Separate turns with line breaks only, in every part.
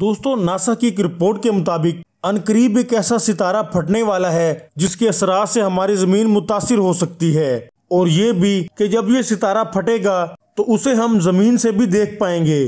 दोस्तों नासा की एक रिपोर्ट के मुताबिक अनकरीब एक ऐसा सितारा फटने वाला है जिसके असरा से हमारी जमीन मुतासर हो सकती है और ये भी कि जब ये सितारा फटेगा तो उसे हम जमीन से भी देख पाएंगे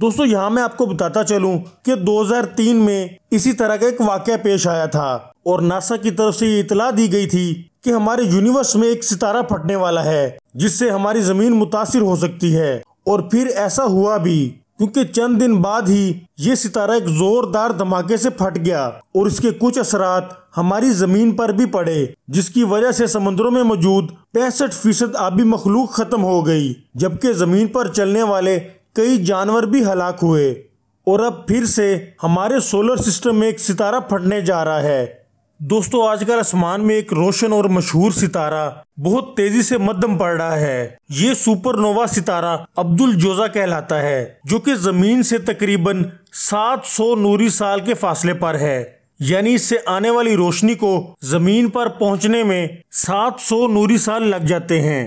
दोस्तों यहाँ मैं आपको बताता चलूं कि 2003 में इसी तरह का एक वाक्य पेश आया था और नासा की तरफ से ये इतला दी गई थी कि हमारे यूनिवर्स में एक सितारा फटने वाला है जिससे हमारी जमीन मुतासर हो सकती है और फिर ऐसा हुआ भी क्योंकि चंद दिन बाद ही ये सितारा एक जोरदार धमाके से फट गया और इसके कुछ असरात हमारी जमीन पर भी पड़े जिसकी वजह से समुद्रों में मौजूद पैंसठ फीसद आबी मखलूक खत्म हो गई जबकि जमीन पर चलने वाले कई जानवर भी हलाक हुए और अब फिर से हमारे सोलर सिस्टम में एक सितारा फटने जा रहा है दोस्तों आजकल आसमान में एक रोशन और मशहूर सितारा बहुत तेजी से मध्यम पड़ रहा है ये सुपरनोवा सितारा अब्दुल जोजा कहलाता है जो कि जमीन से तकरीबन 700 नूरी साल के फासले पर है यानी इससे आने वाली रोशनी को जमीन पर पहुंचने में 700 नूरी साल लग जाते हैं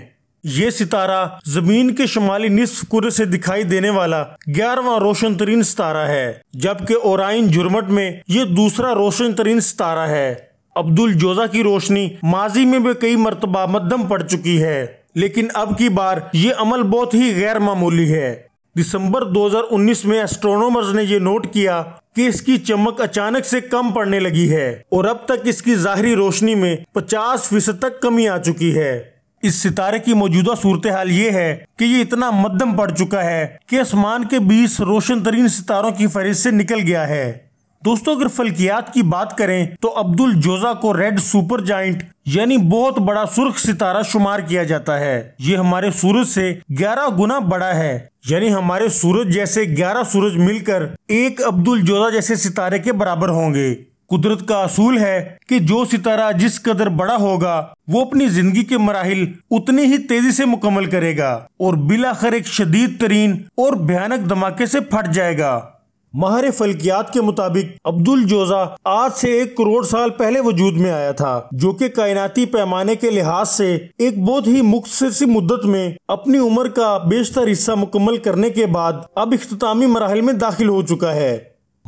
ये सितारा जमीन के शुमाली निसफ कुर से दिखाई देने वाला ग्यारहवा रोशन तरीन सितारा है जबकि ओराइन जुर्मट में ये दूसरा रोशन तरीन सितारा है अब्दुल जोजा की रोशनी माजी में भी कई मरतबा मद्दम पड़ चुकी है लेकिन अब की बार ये अमल बहुत ही गैर मामूली है दिसंबर 2019 में एस्ट्रोनोमर्स ने यह नोट किया कि इसकी चमक अचानक से कम पड़ने लगी है और अब तक इसकी जाहरी रोशनी में 50 फीसद तक कमी आ चुकी है इस सितारे की मौजूदा सूरत हाल ये है कि ये इतना मध्यम पड़ चुका है कि आसमान के बीच रोशन तरीन सितारों की फहरिस्त से निकल गया है दोस्तों अगर फल्कियात की बात करें तो अब्दुल जोजा को रेड सुपर जाइंट यानी बहुत बड़ा सुर्ख सितारा शुमार किया जाता है ये हमारे सूरज से 11 गुना बड़ा है यानी हमारे सूरज जैसे 11 सूरज मिलकर एक अब्दुल जोजा जैसे सितारे के बराबर होंगे कुदरत का असूल है कि जो सितारा जिस कदर बड़ा होगा वो अपनी जिंदगी के मराहल उतनी ही तेजी से मुकम्मल करेगा और बिलाखर एक शदीद तरीन और भयानक धमाके से फट जाएगा माहर फलकियात के मुताबिक अब्दुल जोजा आज से एक करोड़ साल पहले वजूद में आया था जो कि कायनाती पैमाने के लिहाज से एक बहुत ही मुख्तर सी मुद्दत में अपनी उम्र का बेशतर हिस्सा मुकम्मल करने के बाद अब अख्तामी मराहल में दाखिल हो चुका है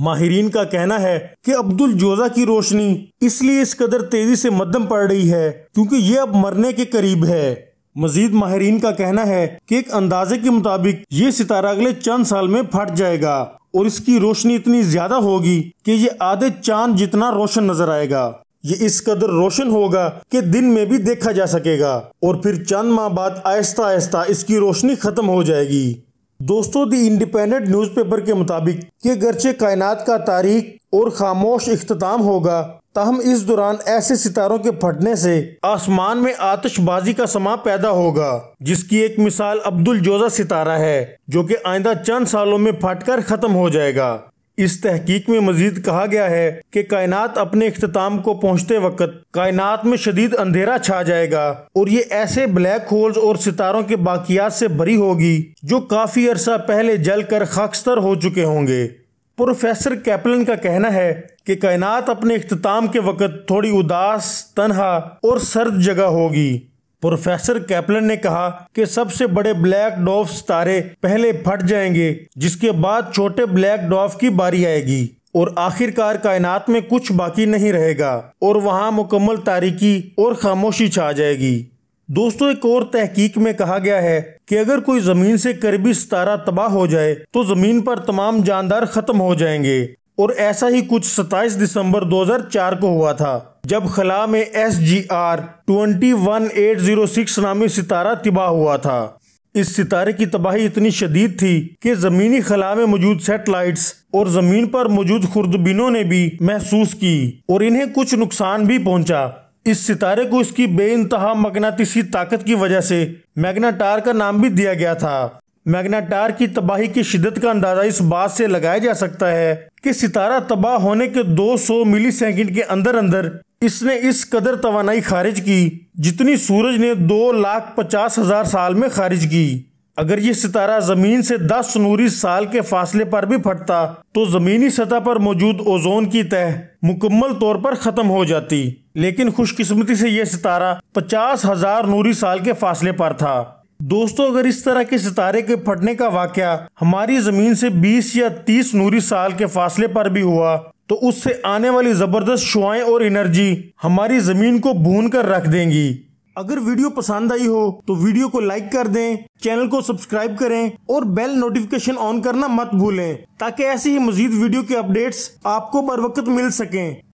माहरीन का कहना है कि अब्दुल जोजा की रोशनी इसलिए इस कदर तेजी से मध्यम पड़ रही है क्योंकि ये अब मरने के करीब है मजीद माहरीन का कहना है कि एक अंदाजे के मुताबिक ये सितारा अगले चंद साल में फट जाएगा और इसकी रोशनी इतनी ज्यादा होगी कि ये आधे चांद जितना रोशन नजर आएगा ये इस कदर रोशन होगा कि दिन में भी देखा जा सकेगा और फिर चंद माह बाद आहिस्ता आहिस्ता इसकी रोशनी खत्म हो जाएगी दोस्तों दी इंडिपेंडेंट न्यूज़पेपर के मुताबिक कि गर्चे कायनात का तारीख और खामोश अख्ताम होगा तहम इस दौरान ऐसे सितारों के फटने से आसमान में आतिशबाजी का समा पैदा होगा जिसकी एक मिसाल अब्दुल जोजा सितारा है जो कि आइंदा चंद सालों में फटकर खत्म हो जाएगा इस तहकीक में मजीद कहा गया है कि कायनात अपने अख्ताम को पहुंचते वक्त कायनात में शदीद अंधेरा छा जाएगा और ये ऐसे ब्लैक होल्स और सितारों के बाकियात से भरी होगी जो काफ़ी अरसा पहले जल कर खाकस्तर हो चुके होंगे प्रोफेसर कैपलन का कहना है कि कायनात अपने अख्ताम के वक्त थोड़ी उदास तनहा और सर्द जगह होगी प्रोफेसर कैपलन ने कहा कि सबसे बड़े ब्लैक डॉफ सितारे पहले फट जाएंगे जिसके बाद छोटे ब्लैक डॉफ की बारी आएगी और आखिरकार कायनात में कुछ बाकी नहीं रहेगा और वहाँ मुकम्मल तारीकी और खामोशी छा जाएगी दोस्तों एक और तहकीक में कहा गया है कि अगर कोई जमीन से करीबी सितारा तबाह हो जाए तो जमीन पर तमाम जानदार खत्म हो जाएंगे और ऐसा ही कुछ 27 दिसंबर 2004 को हुआ था जब खला में S G R twenty one eight zero six नामी सितारा तिबाह हुआ था इस सितारे की तबाही इतनी शदीद थी कि ज़मीनी खला में मौजूद सेटेलाइट्स और ज़मीन पर मौजूद खुर्दबीनों ने भी महसूस की और इन्हें कुछ नुकसान भी पहुंचा इस सितारे को इसकी बे इंतहा मगनातीसी ताकत की वजह से मैग्नाटार का नाम भी दिया गया था मैग्नाटार की तबाही की शिदत का अंदाजा इस बात से लगाया जा सकता है कि सितारा तबाह होने के 200 मिली सेकेंड के अंदर अंदर इसने इस कदर तवानाई खारिज की जितनी सूरज ने दो लाख पचास हज़ार साल में खारिज की अगर ये सितारा ज़मीन से दस नूरी साल के फासले पर भी फटता तो ज़मीनी सतह पर मौजूद ओजोन की तह मुकम्मल तौर पर ख़त्म हो जाती लेकिन खुशकिस्मती से यह सितारा पचास हज़ार नूरी साल के फासले पर था दोस्तों अगर इस तरह के सितारे के फटने का वाक़ हमारी ज़मीन से 20 या 30 नूरी साल के फासले पर भी हुआ तो उससे आने वाली ज़बरदस्त शुआएं और एनर्जी हमारी ज़मीन को भून कर रख देंगी अगर वीडियो पसंद आई हो तो वीडियो को लाइक कर दें चैनल को सब्सक्राइब करें और बेल नोटिफिकेशन ऑन करना मत भूलें ताकि ऐसी ही मजीद वीडियो के अपडेट्स आपको बर वक्त मिल सकें